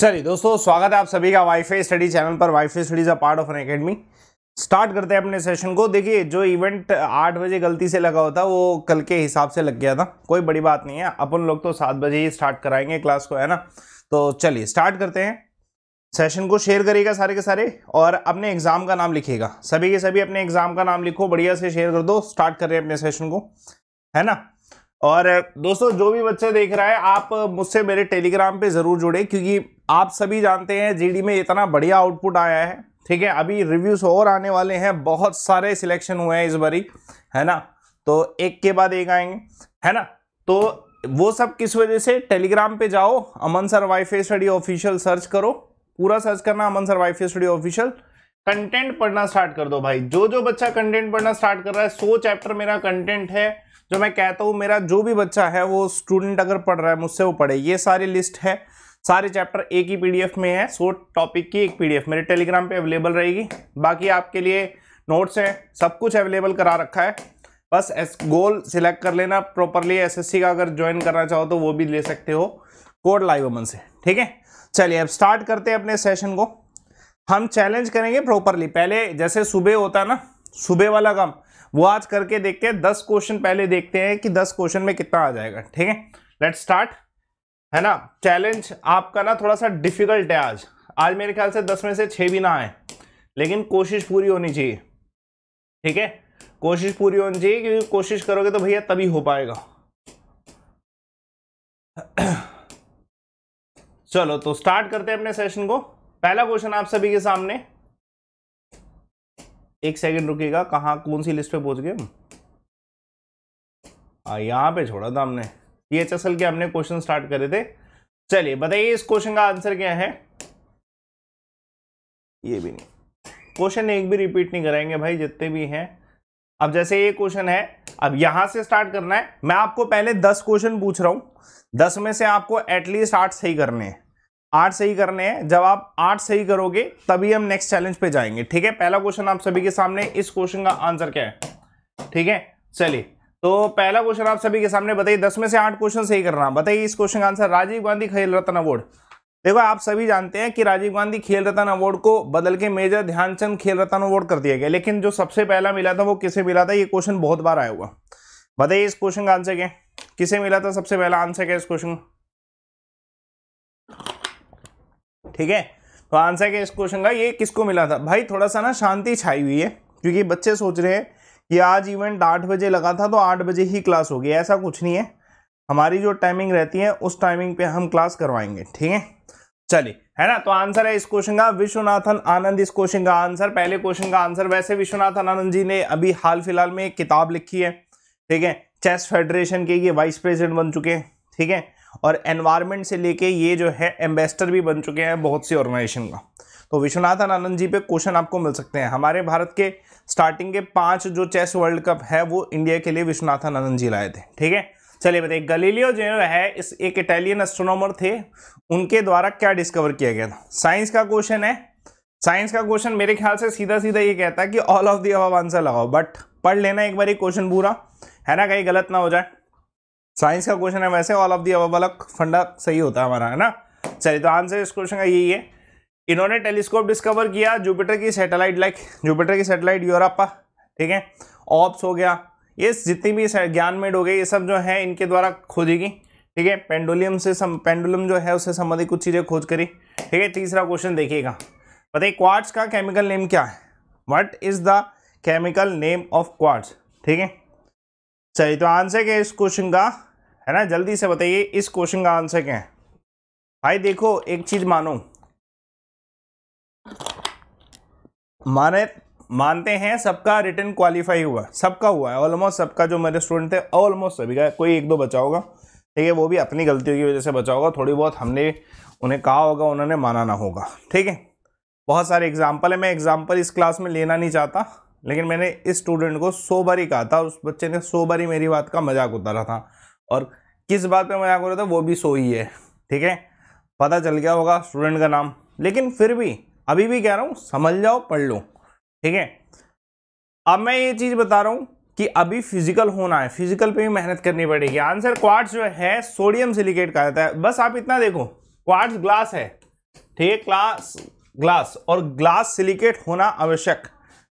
चलिए दोस्तों स्वागत है आप सभी का वाईफाई स्टडी चैनल पर WiFi studies a part of an academy start करते हैं अपने सेशन को देखिए जो इवेंट आठ बजे गलती से लगा होता वो कल के हिसाब से लग गया था कोई बड़ी बात नहीं है अपन लोग तो सात बजे ही स्टार्ट कराएंगे क्लास को है ना तो चलिए स्टार्ट करते हैं सेशन को शेयर करिएगा सारे के सारे और अपने एग्जाम का नाम लिखिएगा सभी के सभी अपने एग्जाम का नाम लिखो बढ़िया से शेयर कर दो स्टार्ट कर रहे हैं अपने सेशन को है ना और दोस्तों जो भी बच्चे देख रहा है आप मुझसे मेरे टेलीग्राम पे ज़रूर जुड़े क्योंकि आप सभी जानते हैं जीडी में इतना बढ़िया आउटपुट आया है ठीक है अभी रिव्यूज़ और आने वाले हैं बहुत सारे सिलेक्शन हुए हैं इस बारी है ना तो एक के बाद एक आएंगे है ना तो वो सब किस वजह से टेलीग्राम पे जाओ Aman sir wifi study official search करो पूरा सर्च करना Aman sir wifi study official content पढ़ना स्टार्ट कर दो भाई जो जो बच्चा कंटेंट पढ़ना स्टार्ट कर रहा है सो चैप्टर मेरा कंटेंट है जो मैं कहता हूँ मेरा जो भी बच्चा है वो स्टूडेंट अगर पढ़ रहा है मुझसे वो पढ़े ये सारी लिस्ट है सारे चैप्टर एक ही पीडीएफ में है सो टॉपिक की एक पीडीएफ मेरे टेलीग्राम पे अवेलेबल रहेगी बाकी आपके लिए नोट्स हैं सब कुछ अवेलेबल करा रखा है बस एस गोल सिलेक्ट कर लेना प्रॉपरली एसएससी का अगर ज्वाइन करना चाहो तो वो भी ले सकते हो कोड लाइव अमन से ठीक है चलिए अब स्टार्ट करते हैं अपने सेशन को हम चैलेंज करेंगे प्रॉपरली पहले जैसे सुबह होता है ना सुबह वाला काम वो आज करके देखते हैं दस क्वेश्चन पहले देखते हैं कि दस क्वेश्चन में कितना आ जाएगा ठीक है लेट स्टार्ट है ना चैलेंज आपका ना थोड़ा सा डिफिकल्ट है आज आज मेरे ख्याल से दस में से छः भी ना आए लेकिन कोशिश पूरी होनी चाहिए ठीक है कोशिश पूरी होनी चाहिए क्योंकि कोशिश करोगे तो भैया तभी हो पाएगा चलो तो स्टार्ट करते हैं अपने सेशन को पहला क्वेश्चन आप सभी के सामने एक सेकंड रुकेगा कहाँ कौन सी लिस्ट पे पहुंच गए हम हाँ, यहाँ पे छोड़ा था हमने पी एच के हमने क्वेश्चन स्टार्ट करे थे चलिए बताइए इस क्वेश्चन का आंसर क्या है ये भी नहीं क्वेश्चन एक भी रिपीट नहीं कराएंगे भाई जितने भी हैं अब जैसे ये क्वेश्चन है अब यहां से स्टार्ट करना है मैं आपको पहले दस क्वेश्चन पूछ रहा हूं दस में से आपको एटलीस्ट आठ सही करने हैं आठ सही करने हैं जब आप आठ सही करोगे तभी हम नेक्स्ट चैलेंज पे जाएंगे ठीक है पहला क्वेश्चन आप सभी के सामने इस क्वेश्चन का आंसर क्या है ठीक है चलिए तो पहला क्वेश्चन आप सभी के सामने बताइए दस में से आठ क्वेश्चन सही कर रहा बताइए इस क्वेश्चन का आंसर राजीव गांधी खेल रत्न अवार्ड देखो आप सभी जानते हैं कि राजीव गांधी खेल रत्न अवार्ड को बदल के मेजर ध्यानचंद खेल रत्न अवार्ड कर दिया गया लेकिन जो सबसे पहला मिला था वो किसे मिला था ये क्वेश्चन बहुत बार आया हुआ बताइए इस क्वेश्चन का आंसर क्या किसे मिला था सबसे पहला आंसर क्या इस क्वेश्चन का ठीक है तो आंसर क्या इस क्वेश्चन का ये किसको मिला था भाई थोड़ा सा ना शांति छाई हुई है क्योंकि बच्चे सोच रहे हैं कि आज इवेंट आठ बजे लगा था तो आठ बजे ही क्लास होगी ऐसा कुछ नहीं है हमारी जो टाइमिंग रहती है उस टाइमिंग पे हम क्लास करवाएंगे ठीक है चलिए है ना तो आंसर है इस क्वेश्चन का विश्वनाथन आनंद इस क्वेश्चन का आंसर पहले क्वेश्चन का आंसर वैसे विश्वनाथन आनंद जी ने अभी हाल फिलहाल में एक किताब लिखी है ठीक है चेस फेडरेशन के ये वाइस प्रेसिडेंट बन चुके हैं ठीक है और एनवायरमेंट से लेके ये जो है एम्बेसडर भी बन चुके हैं बहुत सी ऑर्गेनाइजेशन का तो विश्वनाथन आनंद जी पे क्वेश्चन आपको मिल सकते हैं हमारे भारत के स्टार्टिंग के पांच जो चेस वर्ल्ड कप है वो इंडिया के लिए विश्वनाथन आनंद जी लाए थे ठीक है चलिए बताइए गलीलियो जो है इस एक इटालियन एस्ट्रोनॉमर थे उनके द्वारा क्या डिस्कवर किया गया था साइंस का क्वेश्चन है साइंस का क्वेश्चन मेरे ख्याल से सीधा सीधा ये कहता है कि ऑल ऑफ दी अब आंसर लगाओ बट पढ़ लेना एक बार ये क्वेश्चन पूरा है ना कहीं गलत ना हो जाए साइंस का क्वेश्चन है वैसे ऑल ऑफ दी अब फंडा सही होता है हमारा है ना चलिए तो आंसर इस क्वेश्चन का यही है इन्होंने टेलीस्कोप डिस्कवर किया जुपिटर की सैटेलाइट लाइक जुपिटर की सैटेलाइट यूरोपा ठीक है ऑप्स हो गया ये जितनी भी ज्ञान मेड हो गई ये सब जो है इनके द्वारा खोजेगी ठीक है पेंडुलियम से सम पेंडुलम जो है उससे संबंधित कुछ चीज़ें खोज करी ठीक है तीसरा क्वेश्चन देखिएगा बताइए क्वार्ट्स का केमिकल नेम क्या है what is the chemical name of quartz ठीक है चलिए तो आंसर क्या है इस क्वेश्चन का है ना जल्दी से बताइए इस क्वेश्चन का आंसर क्या है भाई देखो एक चीज़ मानो माने मानते हैं सबका रिटर्न क्वालिफाई हुआ सबका हुआ है ऑलमोस्ट सबका जो मेरे स्टूडेंट थे ऑलमोस्ट सभी का कोई एक दो बचा होगा ठीक है वो भी अपनी गलतियों की वजह से बचा होगा थोड़ी बहुत हमने उन्हें कहा होगा उन्होंने माना ना होगा ठीक है बहुत सारे एग्जाम्पल है मैं एग्जाम्पल इस क्लास में लेना नहीं चाहता लेकिन मैंने इस स्टूडेंट को सो बार ही कहा था उस बच्चे ने सो बार ही मेरी बात का मजाक उतारा था और किस बात पे मजाक हो रहा था वो भी सो ही है ठीक है पता चल गया होगा स्टूडेंट का नाम लेकिन फिर भी अभी भी कह रहा हूँ समझ जाओ पढ़ लो ठीक है अब मैं ये चीज़ बता रहा हूँ कि अभी फिजिकल होना है फिजिकल पे भी मेहनत करनी पड़ेगी आंसर क्वार्ट्स जो है सोडियम सिलिकेट का रहता है बस आप इतना देखो क्वार्ट्स ग्लास है ठीक है क्लास ग्लास और ग्लास सिलिकेट होना आवश्यक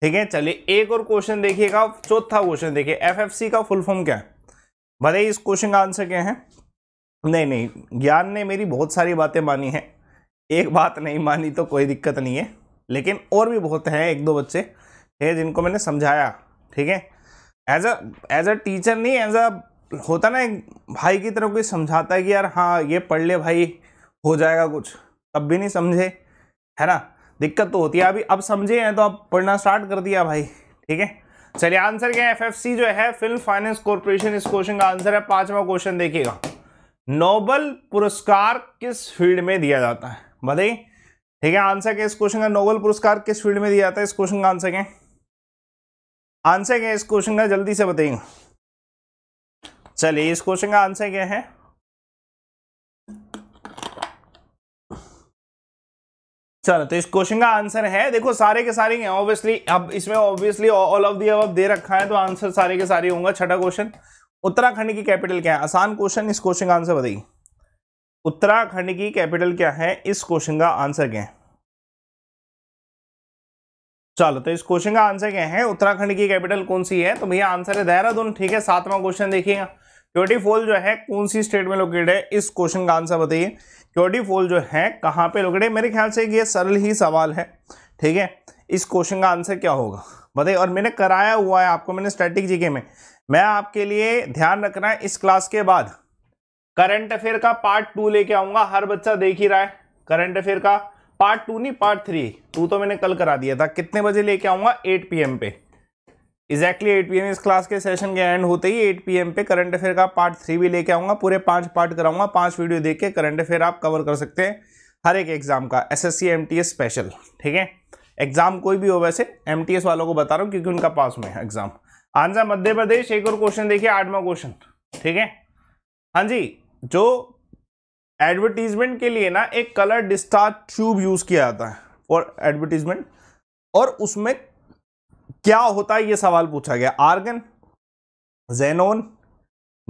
ठीक है चलिए एक और क्वेश्चन देखिएगा चौथा क्वेश्चन देखिए एफएफसी का फुल फॉर्म क्या है भले ही इस क्वेश्चन का आंसर क्या है नहीं नहीं ज्ञान ने मेरी बहुत सारी बातें मानी हैं एक बात नहीं मानी तो कोई दिक्कत नहीं है लेकिन और भी बहुत हैं एक दो बच्चे हैं जिनको मैंने समझाया ठीक है as a as a teacher नहीं एज अ होता ना एक भाई की तरफ कोई समझाता है कि यार हाँ ये पढ़ ले भाई हो जाएगा कुछ तब भी नहीं समझे है ना दिक्कत तो होती है अभी अब समझे हैं तो अब पढ़ना स्टार्ट कर दिया भाई ठीक है चलिए आंसर क्या है एफ जो है फिल्म फाइनेंस कॉरपोरेशन इस क्वेश्चन का आंसर है पांचवा क्वेश्चन देखिएगा नोबल पुरस्कार किस फील्ड में दिया जाता है बताइए ठीक है आंसर क्या इस क्वेश्चन का नोबल पुरस्कार किस फील्ड में दिया जाता है इस क्वेश्चन का आंसर क्या आंसर क्या इस क्वेश्चन का जल्दी से बताइएगा चलिए इस क्वेश्चन का आंसर क्या है चलो तो इस क्वेश्चन का आंसर है देखो सारे के सारे हैं ऑब्वियसली अब इसमें ऑब्वियसली ऑल ऑफ दी अब दे रखा है तो आंसर सारे के सारे होंगे छठा क्वेश्चन उत्तराखंड की कैपिटल क्या है आसान क्वेश्चन इस क्वेश्चन का आंसर बताइए उत्तराखंड की कैपिटल क्या है इस क्वेश्चन का आंसर क्या है चलो तो इस क्वेश्चन का आंसर क्या है उत्तराखंड की कैपिटल कौन सी है तो भैया आंसर है देहरादून ठीक है सातवां क्वेश्चन देखिएगा ट्वेंटी फोर जो है कौन सी स्टेट में लोकेटेड है इस क्वेश्चन का आंसर बताइए क्योडीफोल जो है कहाँ पे लोकेटेड मेरे ख्याल से ये सरल ही सवाल है ठीक है इस क्वेश्चन का आंसर क्या होगा बताइए और मैंने कराया हुआ है आपको मैंने स्टैटिक जीके में मैं आपके लिए ध्यान रखना है इस क्लास के बाद करंट अफेयर का पार्ट टू लेके आऊंगा हर बच्चा देख ही रहा है करंट अफेयर का पार्ट टू नहीं पार्ट थ्री टू तो मैंने कल करा दिया था कितने बजे लेके आऊंगा एट पी पे एग्जैक्टली एट पी इस क्लास के सेशन के एंड होते ही एट पी पे करंट अफेयर का पार्ट थ्री भी लेके आऊँगा पूरे पाँच पार्ट कराऊंगा पाँच वीडियो देख के करंट अफेयर आप कवर कर सकते हैं हर एक एग्जाम का एस एस स्पेशल ठीक है एग्जाम कोई भी हो वैसे एम वालों को बता रहा हूँ क्योंकि उनका पास में है एग्जाम आंसर मध्य प्रदेश एक और क्वेश्चन देखिए आठवा क्वेश्चन ठीक है हाँ जी जो एडवर्टीजमेंट के लिए ना एक कलर डिस्चार्ज ट्यूब यूज किया जाता है फॉर एडवर्टीजमेंट और उसमें क्या होता है ये सवाल पूछा गया आर्गन जेनोन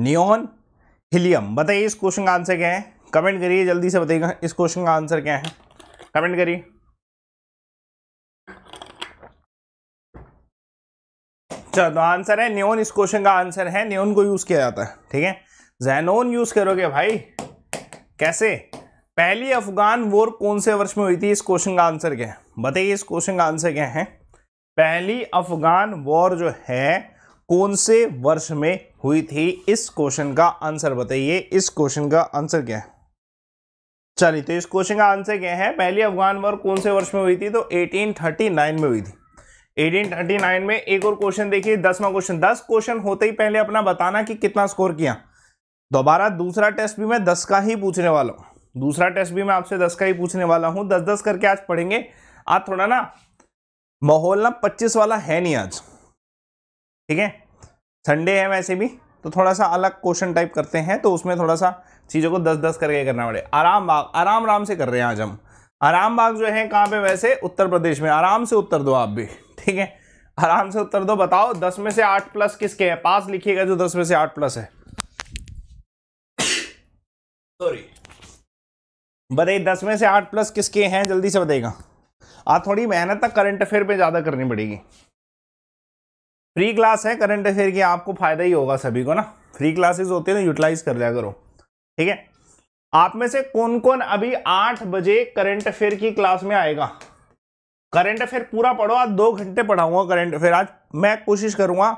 नियोन हिलियम बताइए इस क्वेश्चन का आंसर क्या है कमेंट करिए जल्दी से बताइएगा इस क्वेश्चन का आंसर क्या है कमेंट करिए चलो तो आंसर है न्योन इस क्वेश्चन का आंसर है न्योन को यूज किया जाता है ठीक है जेनोन यूज करोगे भाई कैसे पहली अफगान वॉर कौन से वर्ष में हुई थी इस क्वेश्चन का आंसर क्या है बताइए इस क्वेश्चन का आंसर क्या है पहली अफगान वॉर जो है कौन से वर्ष में हुई थी इस क्वेश्चन का आंसर बताइए इस क्वेश्चन का आंसर क्या है चलिए तो इस क्वेश्चन का आंसर क्या है पहली अफगान वॉर कौन से वर्ष में हुई थी तो 1839 में हुई थी 1839 में एक और क्वेश्चन देखिए दसवां क्वेश्चन दस क्वेश्चन होते ही पहले अपना बताना कि कितना स्कोर किया दोबारा दूसरा टेस्ट भी मैं दस का ही पूछने वाला हूँ दूसरा टेस्ट भी मैं आपसे दस का ही पूछने वाला हूँ दस दस करके आज पढ़ेंगे आज थोड़ा ना माहौल ना पच्चीस वाला है नहीं आज ठीक है संडे है वैसे भी तो थोड़ा सा अलग क्वेश्चन टाइप करते हैं तो उसमें थोड़ा सा चीज़ों को दस दस करके करना पड़े आराम बाग आराम आराम से कर रहे हैं आज हम आराम बाग जो है कहाँ पे वैसे उत्तर प्रदेश में आराम से उत्तर दो आप भी ठीक है आराम से उत्तर दो बताओ दस में से आठ प्लस किसके हैं पास लिखिएगा जो दस में से आठ प्लस है सॉरी बताइए दस में से आठ प्लस किसके हैं जल्दी से बताइएगा आप थोड़ी मेहनत तक करंट अफेयर पे ज़्यादा करनी पड़ेगी फ्री क्लास है करंट अफेयर की आपको फ़ायदा ही होगा सभी को ना फ्री क्लासेस होते हैं ना तो यूटिलाइज कर लिया करो ठीक है आप में से कौन कौन अभी आठ बजे करंट अफेयर की क्लास में आएगा करंट अफेयर पूरा पढ़ो आज दो घंटे पढ़ाऊंगा करंट अफेयर आज मैं कोशिश करूंगा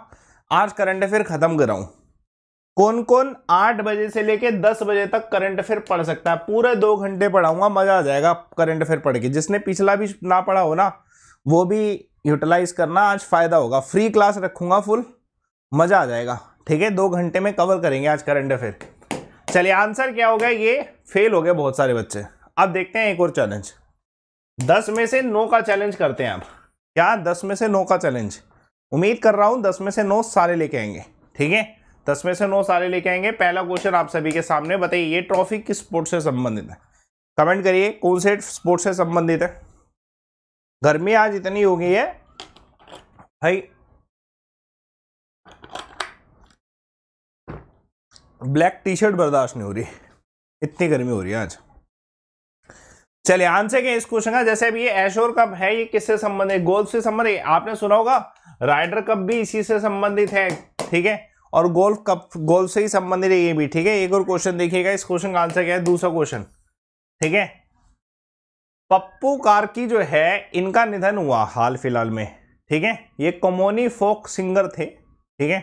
आज करंट अफेयर खत्म कराऊं कौन कौन आठ बजे से लेके दस बजे तक करंट अफेयर पढ़ सकता है पूरे दो घंटे पढ़ाऊंगा मजा आ जाएगा करंट अफेयर पढ़ के जिसने पिछला भी ना पढ़ा हो ना वो भी यूटिलाइज करना आज फायदा होगा फ्री क्लास रखूंगा फुल मजा आ जाएगा ठीक है दो घंटे में कवर करेंगे आज करंट अफेयर चलिए आंसर क्या होगा ये फेल हो गए बहुत सारे बच्चे अब देखते हैं एक और चैलेंज दस में से नौ का चैलेंज करते हैं आप क्या दस में से नौ का चैलेंज उम्मीद कर रहा हूं दस में से नौ सारे लेके आएंगे ठीक है दस में से नौ सारे लेके आएंगे पहला क्वेश्चन आप सभी के सामने बताइए ये ट्रॉफी किस स्पोर्ट से संबंधित है कमेंट करिए कौन से स्पोर्ट से संबंधित है गर्मी आज इतनी हो गई है भाई ब्लैक टी शर्ट बर्दाश्त नहीं हो रही इतनी गर्मी हो रही है आज चलिए आंसर क्या इस क्वेश्चन का जैसे अभी ये एशोर कप है ये किससे संबंधित गोल्फ से संबंधित आपने सुना होगा राइडर कप भी इसी से संबंधित है ठीक है और गोल्फ कप गोल्फ से ही संबंधित है ये भी ठीक है एक और क्वेश्चन देखिएगा इस क्वेश्चन का आंसर क्या है दूसरा क्वेश्चन ठीक है पप्पू कार्की जो है इनका निधन हुआ हाल फिलहाल में ठीक है ये कमोनी फोक सिंगर थे ठीक है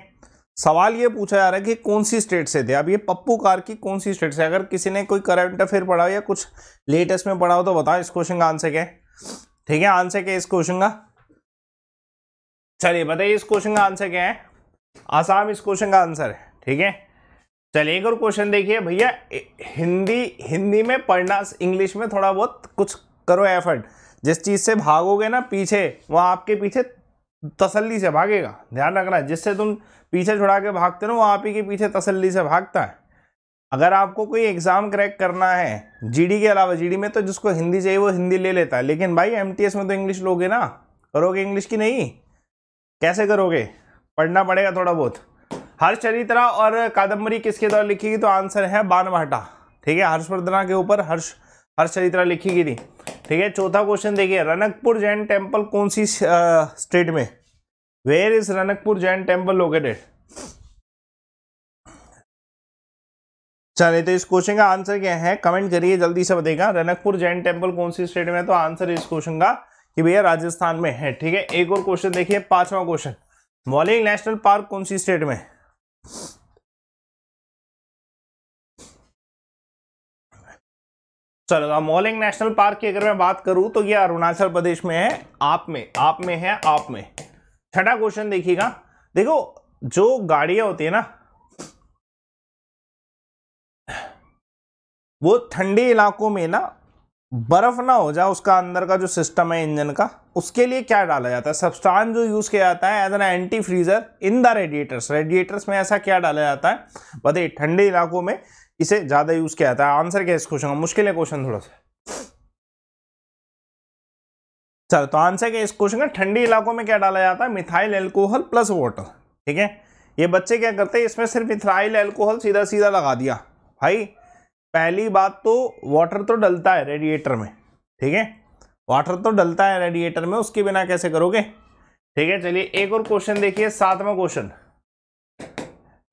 सवाल ये पूछा जा रहा है कि कौन सी स्टेट से थे अब ये पप्पू कार की कौन सी स्टेट से अगर किसी ने कोई करंट अफेयर पढ़ा हो या कुछ लेटेस्ट में पढ़ा हो तो बताओ इस क्वेश्चन का आंसर क्या है ठीक है आंसर क्या है इस क्वेश्चन का चलिए बताइए इस क्वेश्चन का आंसर क्या है आसाम इस क्वेश्चन का आंसर है ठीक है चलिए एक और क्वेश्चन देखिए भैया हिंदी हिंदी में पढ़ना इंग्लिश में थोड़ा बहुत कुछ करो एफर्ट जिस चीज़ से भागोगे ना पीछे वो आपके पीछे तसल्ली से भागेगा ध्यान रखना जिससे तुम पीछे छुड़ा के भागते हो वो आप ही के पीछे तसल्ली से भागता है अगर आपको कोई एग्ज़ाम क्रैक करना है जीडी के अलावा जीडी में तो जिसको हिंदी चाहिए वो हिंदी ले लेता है लेकिन भाई एमटीएस में तो इंग्लिश लोगे ना करोगे इंग्लिश की नहीं कैसे करोगे पढ़ना पड़ेगा थोड़ा बहुत हर्ष चरित्रा और कादम्बरी किसके द्वारा लिखी गई तो आंसर है बानभाटा ठीक है हर्षवर्धना के ऊपर हर्ष हर्ष चरित्रा लिखी गई थी ठीक है चौथा क्वेश्चन देखिए रनकपुर जैन टेम्पल कौन सी स्टेट में where is Ranakpur Jain temple located चलिए तो इस क्वेश्चन का आंसर क्या है कमेंट करिए जल्दी से बताएगा रनकपुर जैन टेम्पल कौन सी स्टेट में है तो आंसर इस क्वेश्चन का कि भैया राजस्थान में है ठीक है एक और क्वेश्चन देखिए पांचवा क्वेश्चन मॉलिंग नेशनल पार्क कौन सी स्टेट में चलो तो मॉलिंग नेशनल पार्क की अगर मैं बात करूं तो ये अरुणाचल प्रदेश में है आप में आप में है आप में छठा क्वेश्चन देखिएगा देखो जो गाड़ियां होती है ना वो ठंडी इलाकों में ना बर्फ ना हो जाए उसका अंदर का जो सिस्टम है इंजन का उसके लिए क्या डाला जाता है सबस्टान जो यूज़ किया जाता है as an anti freezer in the radiators radiators में ऐसा क्या डाला जाता है बताइए ठंडे इलाकों में इसे ज़्यादा यूज़ किया जाता है आंसर क्या इस क्वेश्चन का मुश्किल है क्वेश्चन थोड़ा सा चलो तो आंसर क्या इस क्वेश्चन का ठंडे इलाकों में क्या डाला जाता है मिथाइल एल्कोहल प्लस वाटर ठीक है ये बच्चे क्या करते हैं इसमें सिर्फ मिथाइल एल्कोहल सीधा सीधा लगा दिया भाई पहली बात तो वाटर तो डलता है रेडिएटर में ठीक है वाटर तो डलता है रेडिएटर में उसके बिना कैसे करोगे ठीक है चलिए एक और क्वेश्चन देखिए सातवां question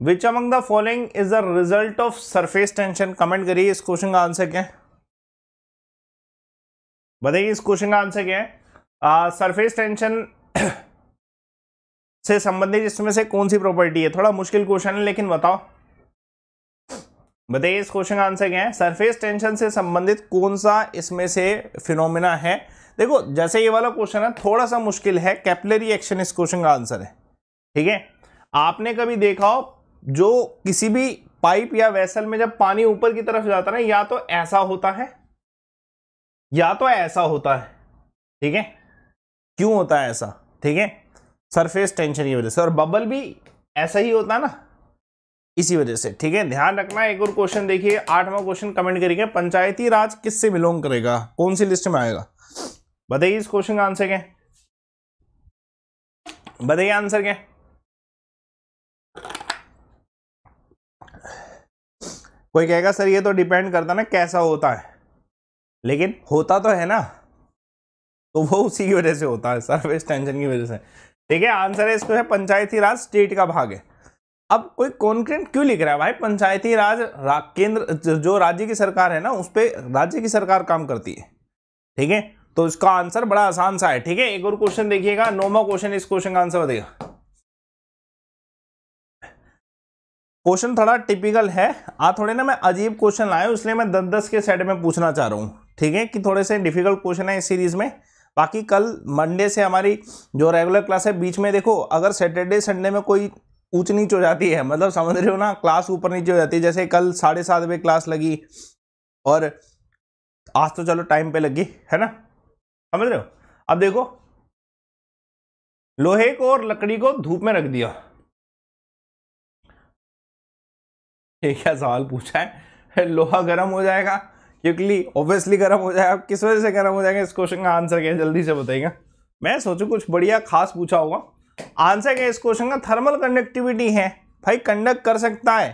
which among the following is the result of surface tension comment करिए इस क्वेश्चन का आंसर क्या है बताइए इस क्वेश्चन का आंसर क्या है सरफेस टेंशन से संबंधित इसमें से कौन सी प्रॉपर्टी है थोड़ा मुश्किल क्वेश्चन है लेकिन बताओ बताइए इस क्वेश्चन का आंसर क्या है सरफेस टेंशन से संबंधित कौन सा इसमें से फिनोमिना है देखो जैसे ये वाला क्वेश्चन है थोड़ा सा मुश्किल है कैपलरी एक्शन इस क्वेश्चन का आंसर है ठीक है आपने कभी देखा हो जो किसी भी पाइप या वेसल में जब पानी ऊपर की तरफ जाता है ना या तो ऐसा होता है या तो ऐसा होता है ठीक है क्यों होता है ऐसा ठीक है सरफेस टेंशन की वजह से और बबल भी ऐसा ही होता है ना इसी वजह से ठीक है ध्यान रखना एक और क्वेश्चन देखिए आठवां क्वेश्चन कमेंट करेंगे पंचायती राज किससे बिलोंग करेगा कौन सी लिस्ट में आएगा बताइए इस क्वेश्चन का आंसर क्या बताइए आंसर क्या कोई कहेगा सर ये तो डिपेंड करता ना कैसा होता है लेकिन होता तो है ना तो वो उसी की वजह से होता है सर्विस टेंशन की वजह से ठीक है आंसर है इसको है पंचायती राज स्टेट का भाग है अब कोई कॉन्क्रीट क्यों लिख रहा है भाई पंचायती राज रा, केंद्र जो राज्य की सरकार है ना उस पर राज्य की सरकार काम करती है ठीक है तो इसका आंसर बड़ा आसान सा है ठीक है एक और क्वेश्चन देखिएगा नौवा क्वेश्चन इस क्वेश्चन का आंसर बताइएगा क्वेश्चन थोड़ा टिपिकल है आ थोड़े ना मैं अजीब क्वेश्चन लाया इसलिए मैं दस दस के सेट में पूछना चाह रहा हूँ ठीक है कि थोड़े से डिफिकल्ट क्वेश्चन है इस सीरीज में बाकी कल मंडे से हमारी जो रेगुलर क्लास है बीच में देखो अगर सैटरडे संडे में कोई ऊंच नीच हो जाती है मतलब समझ रहे हो ना क्लास ऊपर नीचे हो जाती है जैसे कल साढ़े सात बजे क्लास लगी और आज तो चलो टाइम पे लगी है ना समझ रहे हो अब देखो लोहे को और लकड़ी को धूप में रख दिया क्या सवाल पूछा है लोहा गर्म हो जाएगा क्योंकि ऑब्वियसली गर्म हो जाएगा किस वजह से गर्म हो जाएगा इस क्वेश्चन का आंसर क्या जल्दी से बताइएगा मैं सोचू कुछ बढ़िया खास पूछा होगा आंसर क्या इस क्वेश्चन का थर्मल कंडक्टिविटी है भाई कंडक्ट कर सकता है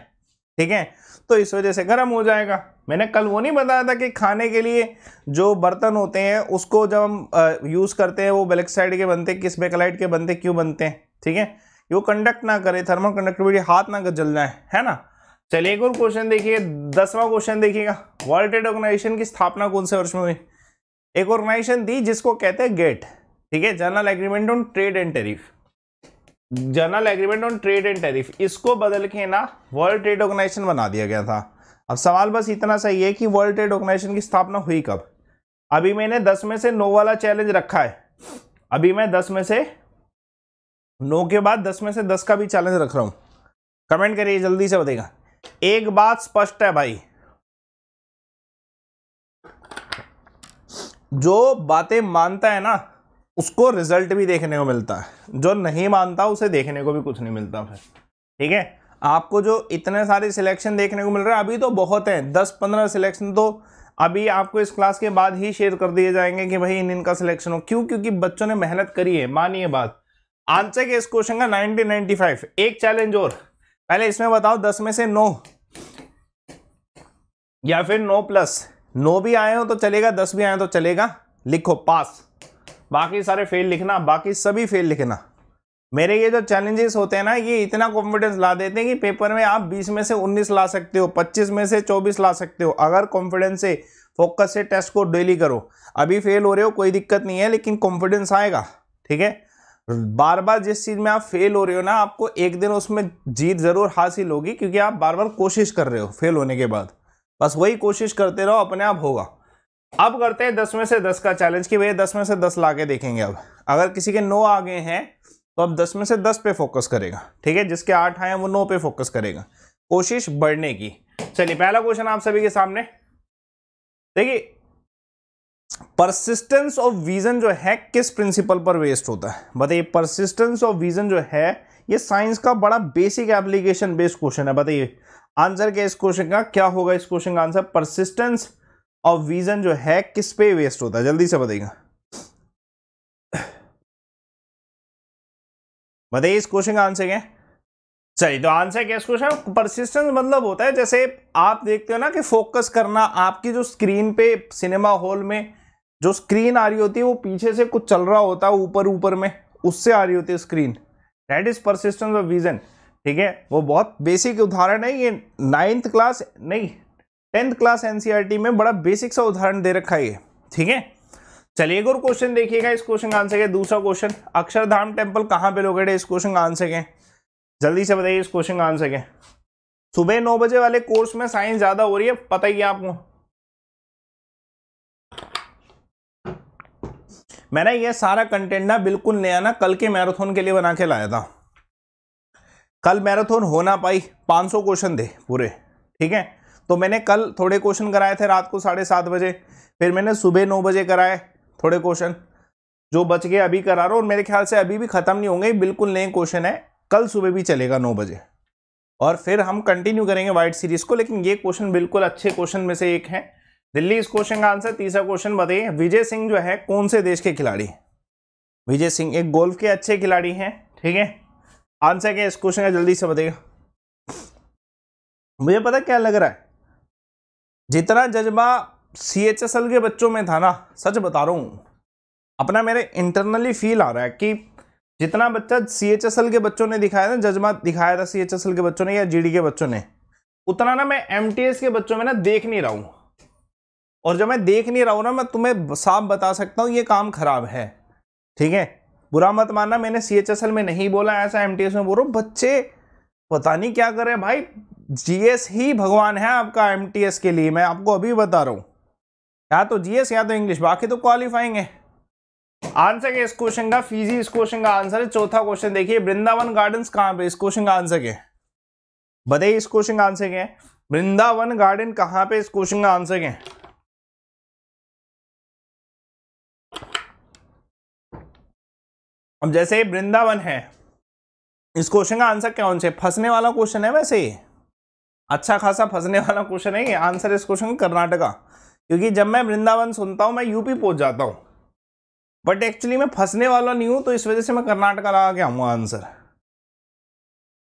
ठीक है तो इस वजह से गर्म हो जाएगा मैंने कल वो नहीं बताया था कि खाने के लिए जो बर्तन होते हैं उसको जब हम यूज़ करते हैं वो बेलेक्साइड के बनते किस बेकलाइट के बनते क्यों बनते हैं ठीक है वो कंडक्ट ना करे थर्मल कंडक्टिविटी हाथ ना जल जाए है ना चलिए एक और क्वेश्चन देखिए दसवां क्वेश्चन देखिएगा वर्ल्ड ट्रेड ऑर्गेनाइजेशन की स्थापना कौन से वर्ष में हुई एक ऑर्गेनाइजेशन दी जिसको कहते हैं गेट ठीक है general agreement on trade and tariff general agreement on trade and tariff इसको बदल के ना वर्ल्ड ट्रेड ऑर्गेनाइजेशन बना दिया गया था अब सवाल बस इतना सही है कि वर्ल्ड ट्रेड ऑर्गेनाइजेशन की स्थापना हुई कब अभी मैंने दस में से नो वाला चैलेंज रखा है अभी मैं दस में से नो के बाद दस में से दस का भी चैलेंज रख रहा हूँ कमेंट करिए जल्दी से बताएगा एक बात स्पष्ट है भाई जो बातें मानता है ना उसको रिजल्ट भी देखने को मिलता है जो नहीं मानता उसे देखने को भी कुछ नहीं मिलता फिर ठीक है आपको जो इतने सारे सिलेक्शन देखने को मिल रहा है अभी तो बहुत हैं दस पंद्रह सिलेक्शन तो अभी आपको इस क्लास के बाद ही शेयर कर दिए जाएंगे कि भाई इन इनका सिलेक्शन हो क्यों क्योंकि बच्चों ने मेहनत करी है मानिए बात आंसर के इस क्वेश्चन का 1995 एक चैलेंज और पहले इसमें बताओ दस में से नो या फिर नो प्लस नो भी आए हो तो चलेगा दस भी आए तो चलेगा लिखो पास बाकी सारे फेल लिखना बाकी सभी फेल लिखना मेरे ये जो चैलेंजेस होते हैं ना ये इतना कॉन्फिडेंस ला देते हैं कि पेपर में आप 20 में से 19 ला सकते हो 25 में से 24 ला सकते हो अगर कॉन्फिडेंस से फोकस से टेस्ट को डेली करो अभी फेल हो रहे हो कोई दिक्कत नहीं है लेकिन कॉन्फिडेंस आएगा ठीक है बार बार जिस चीज़ में आप फेल हो रहे हो ना आपको एक दिन उसमें जीत ज़रूर हासिल होगी क्योंकि आप बार बार कोशिश कर रहे हो फेल होने के बाद बस वही कोशिश करते रहो अपने आप होगा अब करते हैं दस में से दस का चैलेंज कि भैया दस में से दस लाके देखेंगे अब अगर किसी के नौ आ गए हैं तो अब दस में से दस पे फोकस करेगा ठीक है जिसके आठ आए हैं वो नौ पे फोकस करेगा कोशिश बढ़ने की चलिए पहला क्वेश्चन आप सभी के सामने देखिए परसिस्टेंस ऑफ विजन जो है किस प्रिंसिपल पर वेस्ट होता है बताइए परसिस्टेंस ऑफ विजन जो है ये साइंस का बड़ा बेसिक एप्लीकेशन बेस्ड क्वेश्चन है बताइए आंसर क्या इस क्वेश्चन का क्या होगा इस क्वेश्चन का आंसर परसिस्टेंस और विजन जो है किस पे वेस्ट होता है जल्दी से बताइएगा बताइए इस क्वेश्चन का आंसर क्या चलिए तो आंसर क्या इस क्वेश्चन परसिस्टेंस मतलब होता है जैसे आप देखते हो ना कि फोकस करना आपकी जो स्क्रीन पे सिनेमा हॉल में जो स्क्रीन आ रही होती है वो पीछे से कुछ चल रहा होता है ऊपर ऊपर में उससे आ रही होती है screen that is persistence of vision ठीक है वो बहुत बेसिक उदाहरण है ये नाइन्थ क्लास नहीं टेंथ क्लास एनसीईआरटी में बड़ा बेसिक सा उदाहरण दे रखा है ठीक है चलिए एक और क्वेश्चन देखिएगा इस क्वेश्चन का आंसर क्या दूसरा क्वेश्चन अक्षरधाम टेम्पल कहाँ पे है इस क्वेश्चन का आंसर क्या जल्दी से बताइए इस क्वेश्चन का आंसर क्या सुबह नौ बजे वाले कोर्स में साइंस ज़्यादा हो रही है पता ही आपको मैंने ये सारा कंटेंट ना बिल्कुल नया ना कल के मैराथन के लिए बना के लाया था कल मैराथन हो ना पाई 500 क्वेश्चन थे पूरे ठीक है तो मैंने कल थोड़े क्वेश्चन कराए थे रात को साढ़े सात बजे फिर मैंने सुबह नौ बजे कराए थोड़े क्वेश्चन जो बच गए अभी करा रहा हूँ और मेरे ख्याल से अभी भी ख़त्म नहीं होंगे बिल्कुल नए क्वेश्चन है कल सुबह भी चलेगा नौ बजे और फिर हम कंटिन्यू करेंगे वाइट सीरीज को लेकिन ये क्वेश्चन बिल्कुल अच्छे क्वेश्चन में से एक है दिल्ली इस क्वेश्चन का आंसर तीसरा क्वेश्चन बताइए विजय सिंह जो है कौन से देश के खिलाड़ी विजय सिंह एक गोल्फ के अच्छे खिलाड़ी हैं ठीक है आंसर क्या इस क्वेश्चन का जल्दी से बताइए मुझे पता क्या लग रहा है जितना जज्बा सी एच एस एल के बच्चों में था ना सच बता रहा हूँ अपना मेरे इंटरनली फील आ रहा है कि जितना बच्चा सी एच एस एल के बच्चों ने दिखाया था जज्बा दिखाया था सी एच एस एल के बच्चों ने या जी डी के बच्चों ने उतना ना मैं एम टी एस के बच्चों में ना देख नहीं रहा हूँ और जब मैं देख नहीं रहा हूँ ना मैं तुम्हें साफ बता सकता हूँ ये काम खराब है ठीक है बुरा मत मानना मैंने सी एच एस एल में नहीं बोला ऐसा एम टी एस में बोल रहा हूँ बच्चे पता नहीं क्या करें भाई जीएस ही भगवान है आपका एमटीएस के लिए मैं आपको अभी बता रहा हूं या तो जीएस या तो इंग्लिश बाकी तो क्वालिफाइंग है आंसर के इस क्वेश्चन का फीजी इस क्वेश्चन का आंसर है चौथा क्वेश्चन देखिए वृंदावन गार्डन कहां पे इस क्वेश्चन का आंसर क्या है बताइए इस क्वेश्चन का आंसर क्या है वृंदावन गार्डन कहां पे इस क्वेश्चन का आंसर क्या है अब जैसे वृंदावन है इस क्वेश्चन का आंसर कौन से फंसने वाला क्वेश्चन है वैसे अच्छा खासा फंसने वाला क्वेश्चन है ये आंसर इस क्वेश्चन कर्नाटका क्योंकि जब मैं वृंदावन सुनता हूँ मैं यूपी पहुँच जाता हूँ बट एक्चुअली मैं फंसने वाला नहीं हूँ तो इस वजह से मैं कर्नाटका लगा के आऊँगा आंसर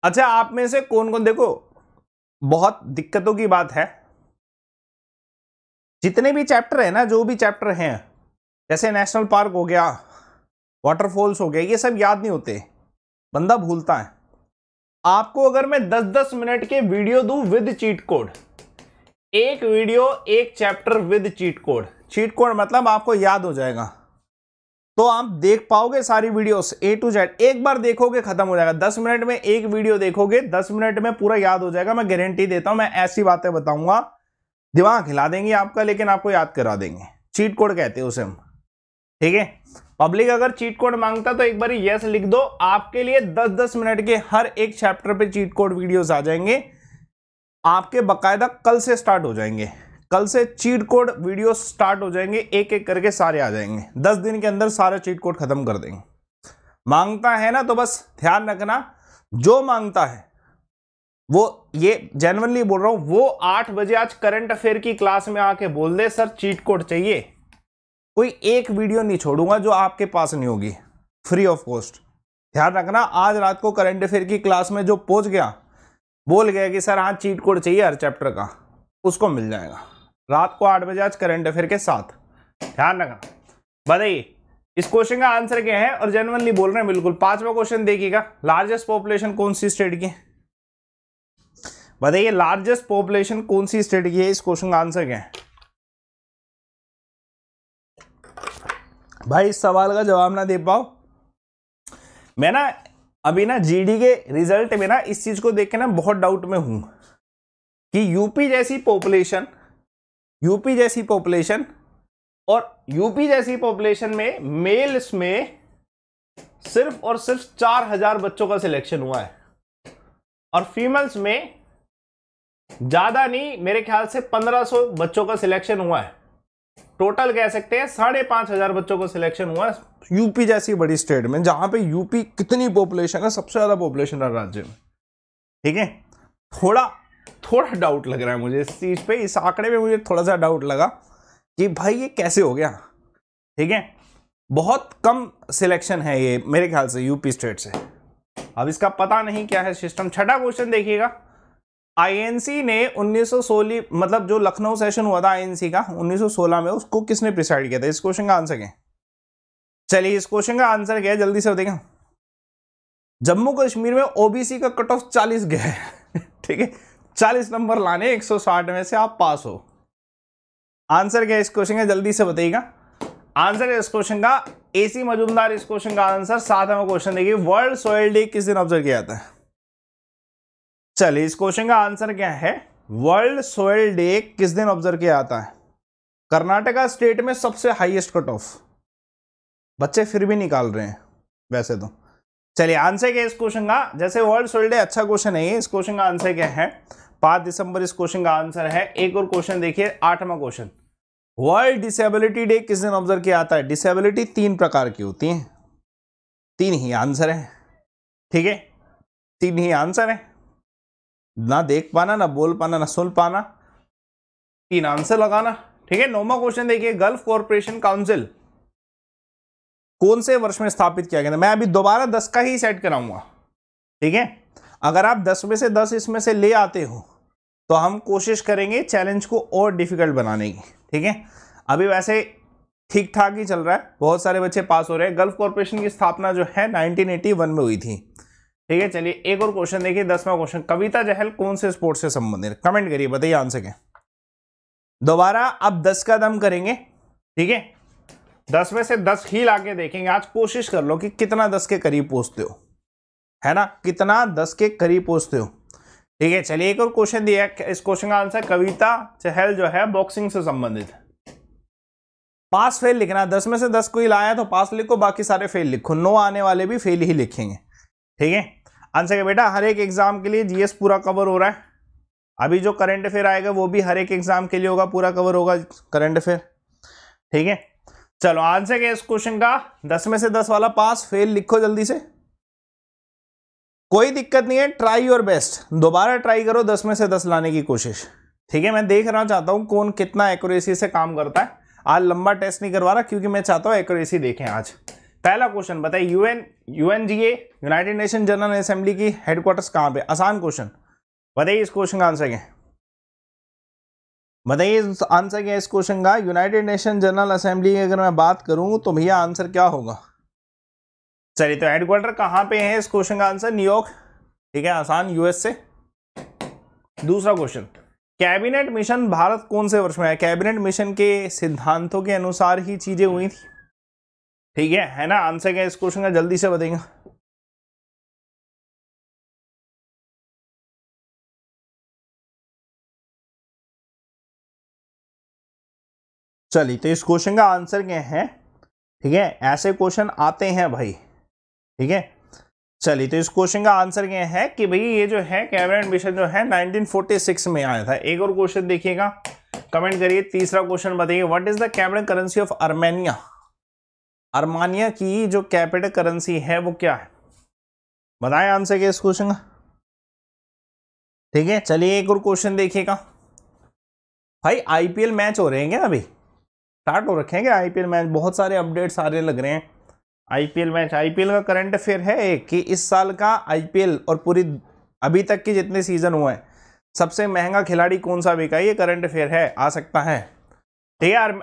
अच्छा आप में से कौन कौन देखो बहुत दिक्कतों की बात है जितने भी चैप्टर हैं ना जो भी चैप्टर हैं जैसे नेशनल पार्क हो गया वाटरफॉल्स हो गया ये सब याद नहीं होते बंदा भूलता है आपको अगर मैं 10-10 मिनट के वीडियो दू विद चीट कोड एक वीडियो एक chapter with cheat code cheat code मतलब आपको याद हो जाएगा तो आप देख पाओगे सारी वीडियोस ए टू जेड एक बार देखोगे खत्म हो जाएगा दस मिनट में एक वीडियो देखोगे दस मिनट में पूरा याद हो जाएगा मैं गारंटी देता हूं मैं ऐसी बातें बताऊंगा दिमाग हिला देंगे आपका लेकिन आपको याद करा देंगे चीट कोड कहते हैं उसे हम ठीक है पब्लिक अगर चीट कोड मांगता तो एक बार यस लिख दो आपके लिए दस दस मिनट के हर एक चैप्टर पे चीट कोड वीडियोस आ जाएंगे आपके बकायदा कल से स्टार्ट हो जाएंगे कल से चीट कोड वीडियो स्टार्ट हो जाएंगे एक एक करके सारे आ जाएंगे दस दिन के अंदर सारा चीट कोड खत्म कर देंगे मांगता है ना तो बस ध्यान रखना जो मांगता है वो ये जेनवनली बोल रहा हूँ वो आठ बजे आज करंट अफेयर की क्लास में आके बोल दे सर चीट कोड चाहिए कोई एक वीडियो नहीं छोड़ूंगा जो आपके पास नहीं होगी फ्री ऑफ कॉस्ट ध्यान रखना आज रात को करंट अफेयर की क्लास में जो पहुंच गया बोल गया कि सर हाँ चीट कोड चाहिए हर चैप्टर का उसको मिल जाएगा रात को आठ बजे आज करंट अफेयर के साथ ध्यान रखना बताइए इस क्वेश्चन का आंसर क्या है और जनरली बोल रहे हैं बिल्कुल पांचवा क्वेश्चन देखिएगा लार्जेस्ट पॉपुलेशन कौन सी स्टेट की बताइए लार्जेस्ट पॉपुलेशन कौन सी स्टेट की है इस क्वेश्चन का आंसर क्या है भाई इस सवाल का जवाब ना दे पाओ मैं ना अभी ना जीडी के रिजल्ट में ना इस चीज़ को देख के ना बहुत डाउट में हूँ कि यूपी जैसी पॉपुलेशन यूपी जैसी पॉपुलेशन और यूपी जैसी पॉपुलेशन में मेल्स में सिर्फ और सिर्फ चार हजार बच्चों का सिलेक्शन हुआ है और फीमेल्स में ज़्यादा नहीं मेरे ख्याल से पंद्रह सौ बच्चों का सिलेक्शन हुआ है टोटल कह सकते हैं साढ़े पांच हजार बच्चों को सिलेक्शन हुआ यूपी जैसी बड़ी स्टेट में जहां पे यूपी कितनी पॉपुलेशन है सबसे ज्यादा पॉपुलेशन है राज्य में ठीक है थोड़ा थोड़ा डाउट लग रहा है मुझे इस चीज पे इस आंकड़े में मुझे थोड़ा सा डाउट लगा कि भाई ये कैसे हो गया ठीक है बहुत कम सिलेक्शन है ये मेरे ख्याल से यूपी स्टेट से अब इसका पता नहीं क्या है सिस्टम छठा क्वेश्चन देखिएगा आईएनसी ने 1916 मतलब जो लखनऊ सेशन हुआ था आईएनसी का 1916 में उसको किसने प्रिसाइड किया था इस क्वेश्चन का आंसर क्या चलिए इस क्वेश्चन का आंसर क्या है जल्दी से देखें जम्मू कश्मीर में ओबीसी का कट ऑफ 40 गया है ठीक है 40 नंबर लाने 160 में से आप पास हो आंसर क्या इस क्वेश्चन का जल्दी से बताइएगा आंसर है इस क्वेश्चन का एसी मजुमदार इस क्वेश्चन का आंसर सातवां क्वेश्चन देखिए वर्ल्ड सोयल डे किस दिन ऑब्जर्व किया जाता है चलिए इस क्वेश्चन का आंसर क्या है वर्ल्ड सोयल डे किस दिन ऑब्जर्व किया जाता है कर्नाटका स्टेट में सबसे हाईएस्ट कट ऑफ बच्चे फिर भी निकाल रहे हैं वैसे तो चलिए आंसर क्या है इस क्वेश्चन का जैसे वर्ल्ड सोयल डे अच्छा क्वेश्चन है इस क्वेश्चन का आंसर क्या है पांच दिसंबर इस क्वेश्चन का आंसर है एक और क्वेश्चन देखिए आठवां क्वेश्चन वर्ल्ड डिसेबिलिटी डे किस दिन ऑब्जर्व किया जाता है डिसेबिलिटी तीन प्रकार की होती है तीन ही आंसर है ठीक है तीन ही आंसर है ना देख पाना ना बोल पाना ना सुन पाना तीन आंसर लगाना ठीक है नौवा क्वेश्चन देखिए गल्फ कॉरपोरेशन काउंसिल कौन से वर्ष में स्थापित किया गया था मैं अभी दोबारा दस का ही सेट कराऊंगा ठीक है अगर आप दस में से दस इसमें से ले आते हो तो हम कोशिश करेंगे चैलेंज को और डिफिकल्ट बनाने की ठीक है अभी वैसे ठीक ठाक ही चल रहा है बहुत सारे बच्चे पास हो रहे हैं गल्फ कॉरपोरेशन की स्थापना जो है 1981 में हुई थी ठीक है चलिए एक और क्वेश्चन देखिए दसवां क्वेश्चन कविता जहल कौन से स्पोर्ट से संबंधित कमेंट करिए बताइए आंसर क्या दोबारा अब दस का दम करेंगे ठीक है दस में से दस ही ला के देखेंगे आज कोशिश कर लो कि कितना दस के करीब पूछते हो है ना कितना दस के करीब पूछते हो ठीक है चलिए एक और क्वेश्चन दिया इस क्वेश्चन का आंसर कविता चहल जो है बॉक्सिंग से संबंधित पास फेल लिखना दस में से दस को ही लाया तो पास लिखो बाकी सारे फेल लिखो नो आने वाले भी फेल ही लिखेंगे ठीक है आंसर क्या बेटा हर एक एग्जाम के लिए जीएस पूरा कवर हो रहा है अभी जो करंट अफेयर आएगा वो भी हर एक एग्जाम के लिए होगा पूरा कवर होगा करंट अफेयर ठीक है चलो आंसर क्या इस क्वेश्चन का दस में से दस वाला पास फेल लिखो जल्दी से कोई दिक्कत नहीं है ट्राई योर बेस्ट दोबारा ट्राई करो दस में से दस लाने की कोशिश ठीक है मैं देख रहा चाहता हूँ कौन कितना एक्यूरेसी से काम करता है आज लंबा टेस्ट नहीं करवा रहा क्योंकि मैं चाहता हूँ एक्यूरेसी देखें आज पहला क्वेश्चन बताइए UN UNGA United Nation General Assembly की हेडक्वार्टर्स कहां पे आसान क्वेश्चन बताइए इस क्वेश्चन का आंसर क्या बताइए आंसर क्या इस क्वेश्चन का यूनाइटेड नेशन जनरल असेंबली की अगर मैं बात करूं तो भैया आंसर क्या होगा चलिए तो हेडक्वार्टर कहां पे है इस क्वेश्चन का आंसर न्यूयॉर्क ठीक है आसान यूएस से दूसरा क्वेश्चन कैबिनेट मिशन भारत कौन से वर्ष में है कैबिनेट मिशन के सिद्धांतों के अनुसार ही चीजें हुई थी ठीक है है ना आंसर क्या इस क्वेश्चन का जल्दी से बताएंगे चलिए तो इस क्वेश्चन का आंसर क्या है ठीक है ऐसे क्वेश्चन आते हैं भाई ठीक है चलिए तो इस क्वेश्चन का आंसर क्या है कि भाई ये जो है कैबिनेट मिशन जो है 1946 में आया था एक और क्वेश्चन देखिएगा कमेंट करिए तीसरा क्वेश्चन बताइए what is the cabinet currency of Armenia Armenia की जो कैपिटल करेंसी है वो क्या है बताएं आंसर के इस क्वेश्चन का ठीक है चलिए एक और क्वेश्चन देखिएगा भाई आईपीएल मैच हो रहे हैं क्या अभी स्टार्ट हो रखे हैं क्या आईपीएल मैच बहुत सारे अपडेट्स आ रहे लग रहे हैं आईपीएल मैच आईपीएल का करंट अफेयर है एक कि इस साल का आईपीएल और पूरी अभी तक के जितने सीजन हुए हैं सबसे महंगा खिलाड़ी कौन सा बिका ये करंट अफेयर है आ सकता है ठीक है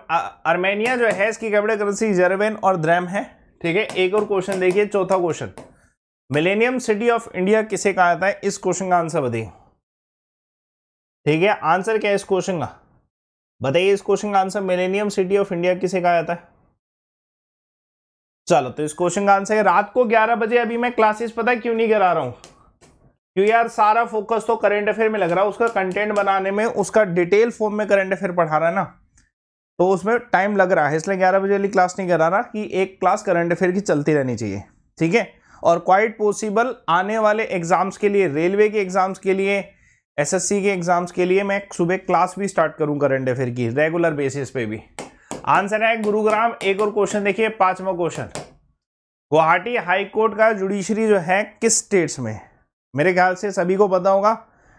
आर्मेनिया जो है इसकी कैपिटल करेंसी जरवेन और द्रैम है ठीक है एक और क्वेश्चन देखिए चौथा question millennium city of India किसे कहा जाता है इस क्वेश्चन का आंसर बताइए ठीक है आंसर क्या है इस क्वेश्चन का बताइए इस क्वेश्चन का answer millennium city of India किसे कहा जाता है चलो तो इस क्वेश्चन का आंसर है रात को 11 बजे अभी मैं क्लासेस पता क्यों नहीं करा रहा हूं क्यों यार सारा फोकस तो करंट अफेयर में लग रहा है उसका कंटेंट बनाने में उसका डिटेल फॉर्म में करंट अफेयर पढ़ा रहा है ना तो उसमें टाइम लग रहा है इसलिए ग्यारह बजे वाली क्लास नहीं करा रहा कि एक क्लास करंट अफेयर की चलती रहनी चाहिए ठीक है और क्वाइट पॉसिबल आने वाले एग्ज़ाम्स के लिए रेलवे के एग्ज़ाम्स के लिए एसएससी के एग्ज़ाम्स के लिए मैं सुबह क्लास भी स्टार्ट करूँ करंट अफेयर की रेगुलर बेसिस पे भी आंसर है गुरुग्राम एक और क्वेश्चन देखिए पांचवा क्वेश्चन गुवाहाटी हाई कोर्ट का जुडिशरी जो है किस स्टेट्स में मेरे ख्याल से सभी को पता होगा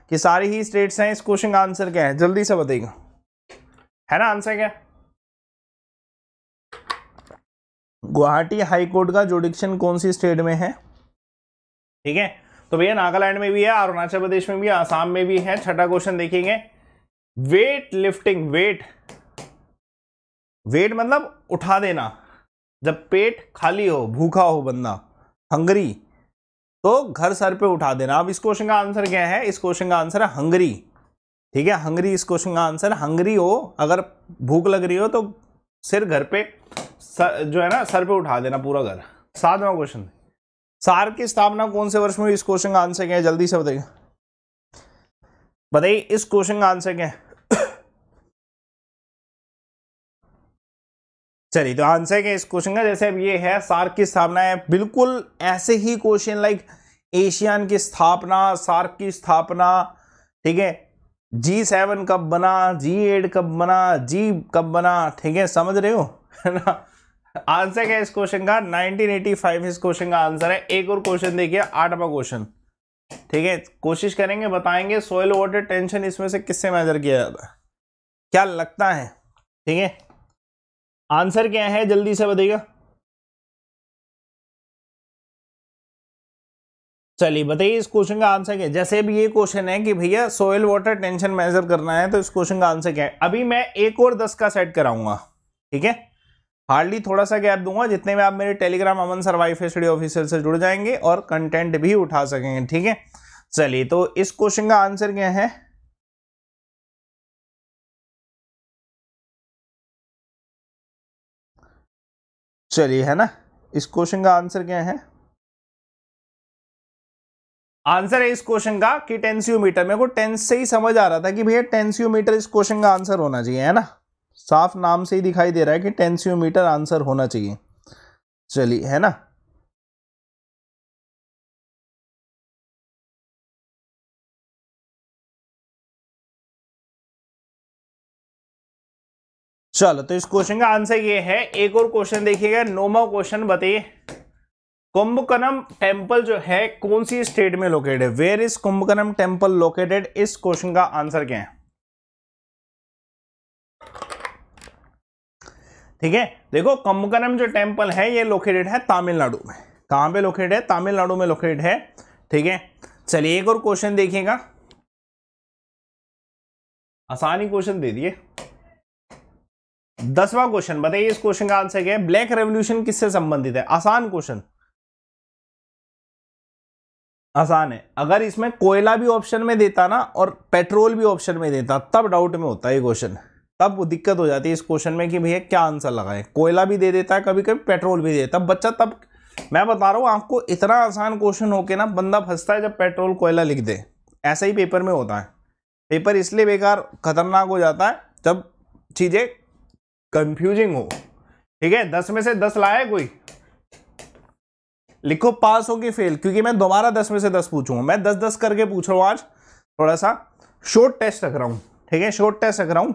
कि सारी ही स्टेट्स हैं इस क्वेश्चन का आंसर क्या है जल्दी से बताइएगा है ना आंसर क्या गुवाहाटी हाईकोर्ट का जोडिक्शन कौन सी स्टेट में है ठीक है तो भैया नागालैंड में भी है अरुणाचल प्रदेश में भी आसाम में भी है छठा क्वेश्चन देखेंगे वेट लिफ्टिंग वेट वेट मतलब उठा देना जब पेट खाली हो भूखा हो बंदा हंगरी तो घर सर पे उठा देना अब इस क्वेश्चन का आंसर क्या है इस क्वेश्चन का आंसर है हंगरी ठीक है हंगरी इस क्वेश्चन का आंसर हंगरी हो अगर भूख लग रही हो तो सिर घर पे जो है ना सर पे उठा देना पूरा घर सातवा क्वेश्चन सार की स्थापना कौन से वर्ष में इस क्वेश्चन का आंसर क्या है जल्दी से बताइए बताइए इस क्वेश्चन का आंसर क्या है चलिए तो आंसर क्या इस क्वेश्चन का जैसे अब ये है सार्क की स्थापना है बिल्कुल ऐसे ही क्वेश्चन लाइक एशियान की स्थापना सार्क की स्थापना ठीक है जी सेवन कब बना जी एट कब बना जी कब बना ठीक है समझ रहे हो है ना आंसर क्या है इस क्वेश्चन का 1985 इस क्वेश्चन का आंसर है एक और क्वेश्चन देखिए आठवां क्वेश्चन ठीक है कोशिश करेंगे बताएंगे सोयल वाटर टेंशन इसमें से किससे मेजर किया जाता है क्या लगता है ठीक है आंसर क्या है जल्दी से बताइएगा चलिए बताइए इस क्वेश्चन का आंसर क्या है जैसे भी ये क्वेश्चन है कि भैया सोयल वाटर टेंशन मेजर करना है तो इस क्वेश्चन का आंसर क्या है अभी मैं एक और दस का सेट कराऊंगा ठीक है हार्डली थोड़ा सा गैप दूंगा जितने में आप मेरे Telegram Aman sir wifi study officer से जुड़ जाएंगे और कंटेंट भी उठा सकेंगे ठीक है चलिए तो इस क्वेश्चन का आंसर क्या है चलिए है ना इस क्वेश्चन का आंसर क्या है आंसर है इस क्वेश्चन का कि टेंसियोमीटर मेरे को टेंस से ही समझ आ रहा था कि भैया टेंसियोमीटर इस क्वेश्चन का आंसर होना चाहिए है ना साफ नाम से ही दिखाई दे रहा है कि टेंसियोमीटर आंसर होना चाहिए चलिए है ना चलो तो इस क्वेश्चन का आंसर ये है एक और क्वेश्चन देखिएगा नोमा क्वेश्चन बताइए कुंभकनम टेम्पल जो है कौन सी स्टेट में लोकेटेड है where is Kumbakonam temple located इस क्वेश्चन का आंसर क्या है ठीक है देखो कम्बकरम जो टेम्पल है ये लोकेटेड है तमिलनाडु में कहाँ पे लोकेटेड है तमिलनाडु में लोकेटेड है ठीक है चलिए एक और क्वेश्चन देखिएगा आसानी क्वेश्चन दे दिए दसवां क्वेश्चन बताइए इस क्वेश्चन का आंसर क्या है ब्लैक रेवोल्यूशन किससे संबंधित है आसान क्वेश्चन आसान है अगर इसमें कोयला भी ऑप्शन में देता ना और पेट्रोल भी ऑप्शन में देता तब डाउट में होता है ये क्वेश्चन तब वो दिक्कत हो जाती है इस क्वेश्चन में कि भैया क्या आंसर लगाए कोयला भी दे देता है कभी कभी पेट्रोल भी दे देता है बच्चा तब मैं बता रहा हूँ आपको इतना आसान क्वेश्चन के ना बंदा फंसता है जब पेट्रोल कोयला लिख दे ऐसा ही पेपर में होता है पेपर इसलिए बेकार खतरनाक हो जाता है जब चीज़ें कंफ्यूजिंग हो ठीक है दस में से दस लाए कोई लिखो पास हो कि फेल क्योंकि मैं दोबारा दस में से दस पूछूंगा मैं दस दस करके पूछ रहा हूँ आज थोड़ा सा शॉर्ट टेस्ट रख रहा हूँ ठीक है शॉर्ट टेस्ट रख रहा हूँ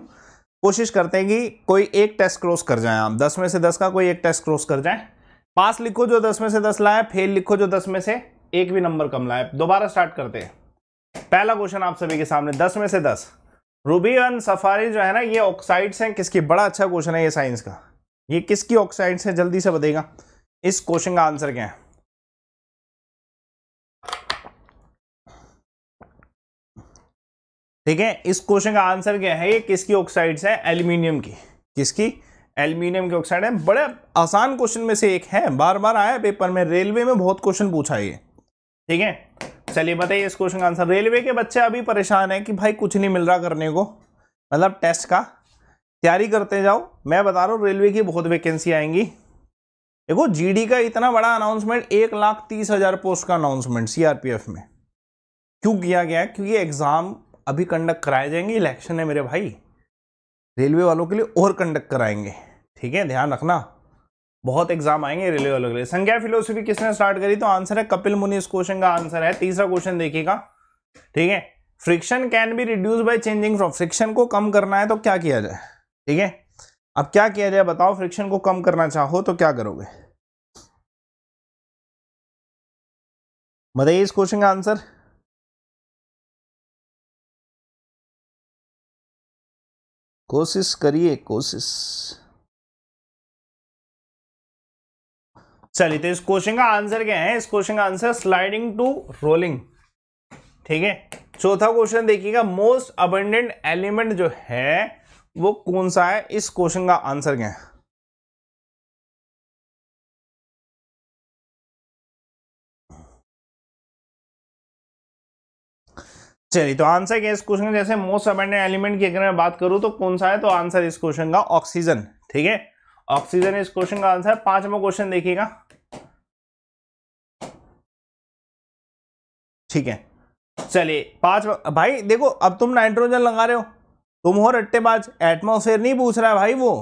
कोशिश करते हैं कि कोई एक टेस्ट क्रॉस कर जाए आप दस में से दस का कोई एक टेस्ट क्रॉस कर जाए पास लिखो जो दस में से दस लाए फेल लिखो जो दस में से एक भी नंबर कम लाए दोबारा स्टार्ट करते हैं पहला क्वेश्चन आप सभी के सामने दस में से दस रूबी एंड सफारी जो है ना ये ऑक्साइड्स हैं किसकी बड़ा अच्छा क्वेश्चन है ये साइंस का ये किसकी ऑक्साइड्स हैं जल्दी से बताएगा इस क्वेश्चन का आंसर क्या है ठीक है इस क्वेश्चन का आंसर क्या है ये किसकी ऑक्साइड्स है एल्यूमिनियम की किसकी एल्यूमिनियम की ऑक्साइड है बड़े आसान क्वेश्चन में से एक है बार बार आया पेपर में रेलवे में बहुत क्वेश्चन पूछा ये ठीक है चलिए बताइए इस क्वेश्चन का आंसर रेलवे के बच्चे अभी परेशान है कि भाई कुछ नहीं मिल रहा करने को मतलब टेस्ट का तैयारी करते जाओ मैं बता रहा हूँ रेलवे की बहुत वैकेंसी आएंगी देखो जीडी का इतना बड़ा अनाउंसमेंट एक लाख तीस हज़ार पोस्ट का अनाउंसमेंट सीआरपीएफ में क्यों किया गया क्योंकि एग्ज़ाम अभी कंडक्ट कराए जाएंगे इलेक्शन है मेरे भाई रेलवे वालों के लिए और कंडक्ट कराएंगे ठीक है ध्यान रखना बहुत एग्जाम आएंगे रेलवे वालों के लिए संज्ञा फिलोसफी किसने स्टार्ट करी तो आंसर है कपिल मुनि इस क्वेश्चन का आंसर है तीसरा क्वेश्चन देखिएगा ठीक है friction can be reduce by changing from friction को कम करना है तो क्या किया जाए ठीक है अब क्या किया जाए बताओ फ्रिक्शन को कम करना चाहो तो क्या करोगे बताइए इस क्वेश्चन का आंसर कोशिश करिए कोशिश चलिए तो इस क्वेश्चन का आंसर क्या है इस क्वेश्चन का आंसर स्लाइडिंग टू रोलिंग ठीक है चौथा क्वेश्चन देखिएगा मोस्ट अबंडेंट एलिमेंट जो है वो कौन सा है इस क्वेश्चन का आंसर क्या है चलिए तो आंसर क्या इस क्वेश्चन का जैसे मोस्ट अबेंडेंट एलिमेंट की अगर मैं बात करूं तो कौन सा है तो आंसर इस क्वेश्चन का ऑक्सीजन ठीक है ऑक्सीजन इस क्वेश्चन का आंसर पांचवा क्वेश्चन देखिएगा ठीक है चलिए पांच भाई देखो अब तुम नाइट्रोजन लगा रहे हो तुम हो रट्टेबाज एटमोसफेयर नहीं पूछ रहा है भाई वो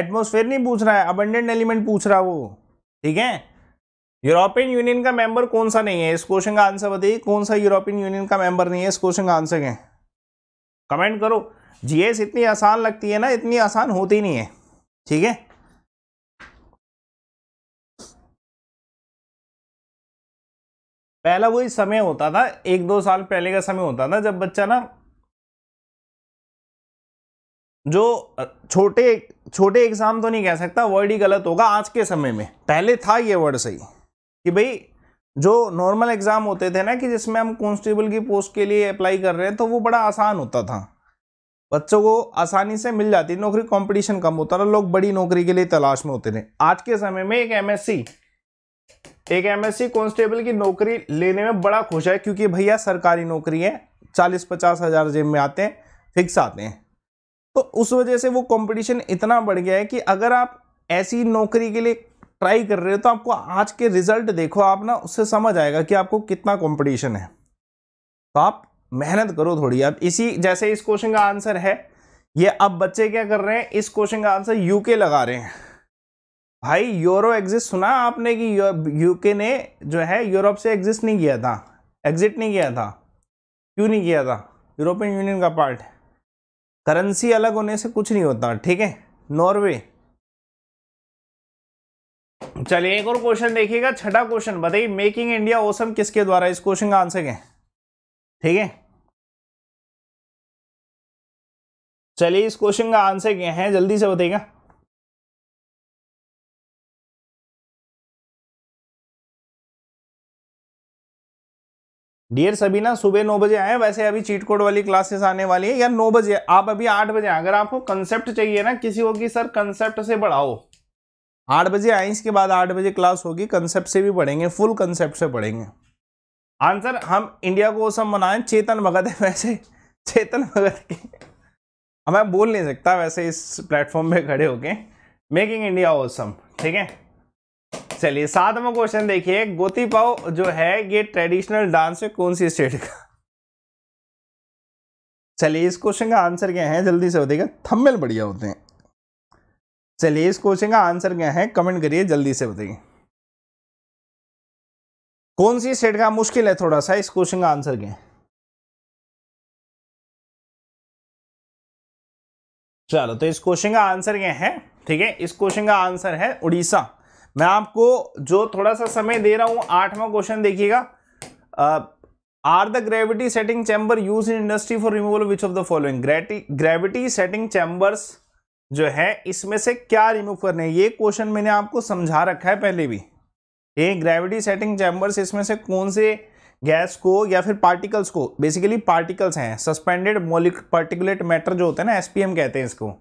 एटमोसफेयर नहीं पूछ रहा है अबेंडेंट एलिमेंट पूछ रहा है वो ठीक है यूरोपियन यूनियन का मेंबर कौन सा नहीं है इस क्वेश्चन का आंसर बताइए कौन सा यूरोपियन यूनियन का मेंबर नहीं है इस क्वेश्चन का आंसर क्या है कमेंट करो जीएस इतनी आसान लगती है ना इतनी आसान होती नहीं है ठीक है पहला वही समय होता था एक दो साल पहले का समय होता था जब बच्चा ना जो छोटे छोटे एग्जाम तो नहीं कह सकता वर्ड ही गलत होगा आज के समय में पहले था ये वर्ड सही कि भाई जो नॉर्मल एग्ज़ाम होते थे ना कि जिसमें हम कॉन्स्टेबल की पोस्ट के लिए अप्लाई कर रहे हैं तो वो बड़ा आसान होता था बच्चों को आसानी से मिल जाती नौकरी कंपटीशन कम होता था लोग बड़ी नौकरी के लिए तलाश में होते थे आज के समय में एक एमएससी एक एमएससी कांस्टेबल की नौकरी लेने में बड़ा खुश है क्योंकि भैया सरकारी नौकरी है चालीस पचास हज़ार जेब में आते हैं फिक्स आते हैं तो उस वजह से वो कंपटीशन इतना बढ़ गया है कि अगर आप ऐसी नौकरी के लिए ट्राई कर रहे हो तो आपको आज के रिजल्ट देखो आप ना उससे समझ आएगा कि आपको कितना कंपटीशन है तो आप मेहनत करो थोड़ी अब इसी जैसे इस क्वेश्चन का आंसर है ये अब बच्चे क्या कर रहे हैं इस क्वेश्चन का आंसर यूके लगा रहे हैं भाई यूरो एग्जिस्ट सुना आपने कि यूके ने जो है यूरोप से एग्जिस्ट नहीं किया था एग्जिट नहीं किया था क्यों नहीं किया था यूरोपियन यूनियन का पार्ट करेंसी अलग होने से कुछ नहीं होता ठीक है नॉर्वे चलिए एक और क्वेश्चन देखिएगा छठा क्वेश्चन बताइए मेकिंग इंडिया ओसम किसके द्वारा इस क्वेश्चन का आंसर क्या ठीक है चलिए इस क्वेश्चन का आंसर क्या है जल्दी से बताइएगा डियर सभी ना सुबह नौ बजे आए वैसे अभी चीट कोड वाली क्लासेस आने वाली है या नौ बजे आप अभी आठ बजे अगर आपको कंसेप्ट चाहिए ना किसी को कि सर कंसेप्ट से बढ़ाओ आठ बजे आइंस के बाद आठ बजे क्लास होगी कंसेप्ट से भी पढ़ेंगे फुल कंसेप्ट से पढ़ेंगे आंसर हम इंडिया को सब बनाए चेतन भगत है वैसे चेतन भगत के हाँ, मैं बोल नहीं सकता वैसे इस प्लेटफॉर्म पे खड़े होके मेकिंग इंडिया ओसम ठीक है चलिए सातवां क्वेश्चन देखिए गोती पाव जो है ये ट्रेडिशनल डांस है कौन सी स्टेट का चलिए इस क्वेश्चन का आंसर क्या है जल्दी से बताइएगा थम्मेल बढ़िया होते हैं चलिए इस क्वेश्चन का आंसर क्या है कमेंट करिए जल्दी से बताइए कौन सी सेट का मुश्किल है थोड़ा सा इस क्वेश्चन का आंसर क्या है चलो तो इस क्वेश्चन का आंसर क्या है ठीक है इस क्वेश्चन का आंसर है उड़ीसा मैं आपको जो थोड़ा सा समय दे रहा हूं आठवां क्वेश्चन देखिएगा are the gravity setting chamber use in industry for removal which of the following gravity setting chambers जो है इसमें से क्या रिमूव करने है ये क्वेश्चन मैंने आपको समझा रखा है पहले भी ये ग्रेविटी सेटिंग चैम्बर्स इसमें से कौन से गैस को या फिर पार्टिकल्स को बेसिकली पार्टिकल्स हैं सस्पेंडेड मोलिक पार्टिकुलेट मैटर जो होते हैं ना एसपीएम कहते हैं इसको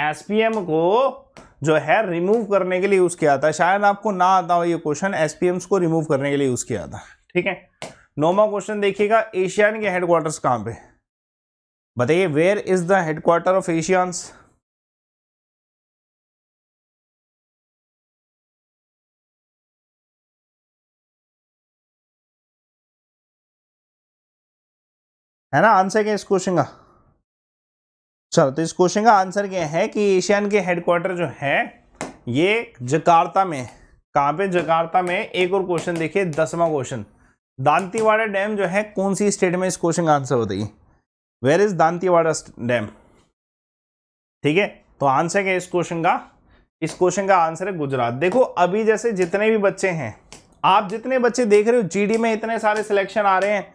एसपीएम को जो है रिमूव करने के लिए यूज़ किया था शायद आपको ना आता हो ये क्वेश्चन एसपीएम्स को रिमूव करने के लिए यूज़ किया था ठीक है नौवा क्वेश्चन देखिएगा एशियान के हेडक्वार्टर्स कहाँ पे बताइए where is the headquarter of ASEAN's है ना आंसर क्या इस क्वेश्चन का चलो तो इस क्वेश्चन का आंसर क्या है कि एशियन के हेडक्वार्टर जो है ये जकार्ता में कहाँ पे जकार्ता में एक और क्वेश्चन देखिए दसवां क्वेश्चन दांतीवाड़ा डैम जो है कौन सी स्टेट में इस क्वेश्चन का आंसर बताइए वेयर इज दांतीवाड़ा डैम ठीक है तो आंसर क्या है इस क्वेश्चन का इस क्वेश्चन का आंसर है गुजरात देखो अभी जैसे जितने भी बच्चे हैं आप जितने बच्चे देख रहे हो जीडी में इतने सारे सिलेक्शन आ रहे हैं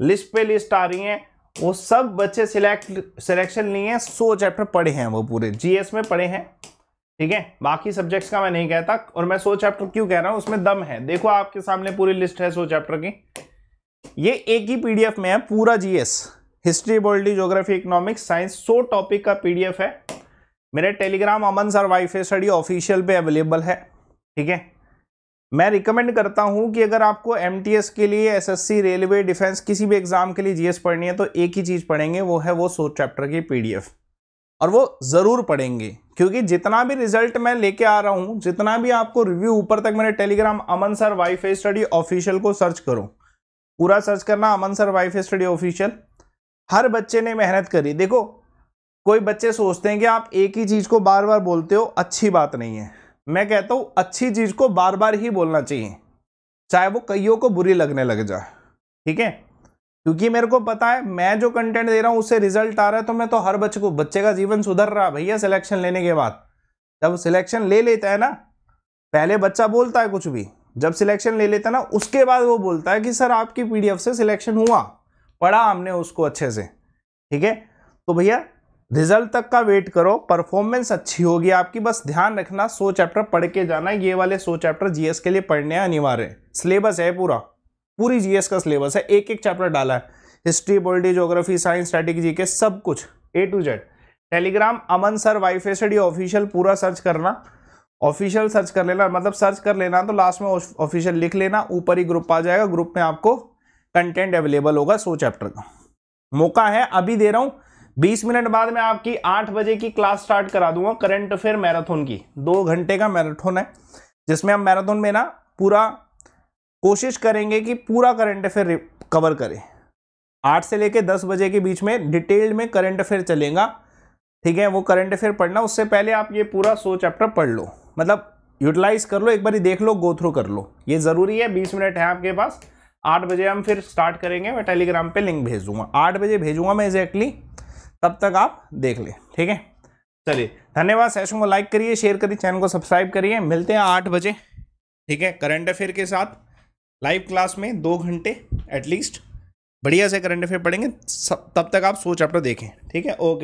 लिस्ट पे लिस्ट आ रही है वो सब बच्चे सिलेक्ट सिलेक्शन लिए हैं सो चैप्टर पढ़े हैं वो पूरे जीएस में पढ़े हैं ठीक है बाकी सब्जेक्ट्स का मैं नहीं कहता और मैं सो चैप्टर क्यों कह रहा हूं उसमें दम है देखो आपके सामने पूरी लिस्ट है सो चैप्टर की ये एक ही पीडीएफ में है पूरा जीएस हिस्ट्री बोल्डी जोग्राफी इकोनॉमिक्स साइंस सो टॉपिक का पीडीएफ है मेरे Telegram Aman sir wifi study official पे अवेलेबल है ठीक है मैं रिकमेंड करता हूं कि अगर आपको एम के लिए सी रेलवे डिफेंस किसी भी एग्ज़ाम के लिए एस पढ़नी है तो एक ही चीज़ पढ़ेंगे वो है वो सो चैप्टर की एफ और वो ज़रूर पढ़ेंगे क्योंकि जितना भी रिजल्ट मैं लेके आ रहा हूँ जितना भी आपको रिव्यू ऊपर तक मेरे Telegram Aman sir wifi study official को सर्च करो पूरा सर्च करना अमन सर फे स्टडी ऑफिशियल हर बच्चे ने मेहनत करी देखो कोई बच्चे सोचते हैं कि आप एक ही चीज़ को बार बार बोलते हो अच्छी बात नहीं है मैं कहता हूँ अच्छी चीज़ को बार बार ही बोलना चाहिए चाहे वो कईयों को बुरी लगने लग जाए ठीक है क्योंकि मेरे को पता है मैं जो कंटेंट दे रहा हूँ उससे रिजल्ट आ रहा है तो मैं तो हर बच्चे को बच्चे का जीवन सुधर रहा भैया सिलेक्शन लेने के बाद जब सिलेक्शन ले लेता है ना पहले बच्चा बोलता है कुछ भी जब सिलेक्शन ले लेता है ना उसके बाद वो बोलता है कि सर आपकी पीडीएफ से सिलेक्शन हुआ पढ़ा हमने उसको अच्छे से ठीक है तो भैया रिजल्ट तक का वेट करो परफॉर्मेंस अच्छी होगी आपकी बस ध्यान रखना सो चैप्टर पढ़ के जाना ये वाले सो चैप्टर जीएस के लिए पढ़ने अनिवार्य है सिलेबस है पूरा पूरी जीएस का सिलेबस है एक एक चैप्टर डाला है history polity geography science strategy के सब कुछ A to Z Telegram Aman sir वाई से ऑफिशियल पूरा सर्च करना ऑफिशियल सर्च कर लेना मतलब सर्च कर लेना तो लास्ट में ऑफिशियल लिख लेना ऊपर ही ग्रुप आ जाएगा ग्रुप में आपको कंटेंट अवेलेबल होगा सो चैप्टर का मौका है अभी दे रहा हूँ 20 मिनट बाद में आपकी 8 बजे की क्लास स्टार्ट करा दूंगा करंट अफेयर मैराथन की दो घंटे का मैराथन है जिसमें हम मैराथन में ना पूरा कोशिश करेंगे कि पूरा करंट अफेयर कवर करें आठ से लेकर दस बजे के बीच में डिटेल्ड में करंट अफेयर चलेगा ठीक है वो करंट अफेयर पढ़ना उससे पहले आप ये पूरा सो चैप्टर पढ़ लो मतलब यूटिलाइज कर लो एक बार देख लो गो थ्रू कर लो ये ज़रूरी है बीस मिनट है आपके पास आठ बजे हम फिर स्टार्ट करेंगे मैं टेलीग्राम पे लिंक भेज दूंगा आठ बजे भेजूंगा मैं एग्जैक्टली तब तक आप देख लें ठीक है चलिए धन्यवाद सेशन को लाइक करिए शेयर करिए चैनल को सब्सक्राइब करिए मिलते हैं आठ बजे ठीक है करंट अफेयर के साथ लाइव क्लास में दो घंटे एटलीस्ट बढ़िया से करंट अफेयर पढ़ेंगे तब तक आप सो चैप्टर देखें ठीक है ओके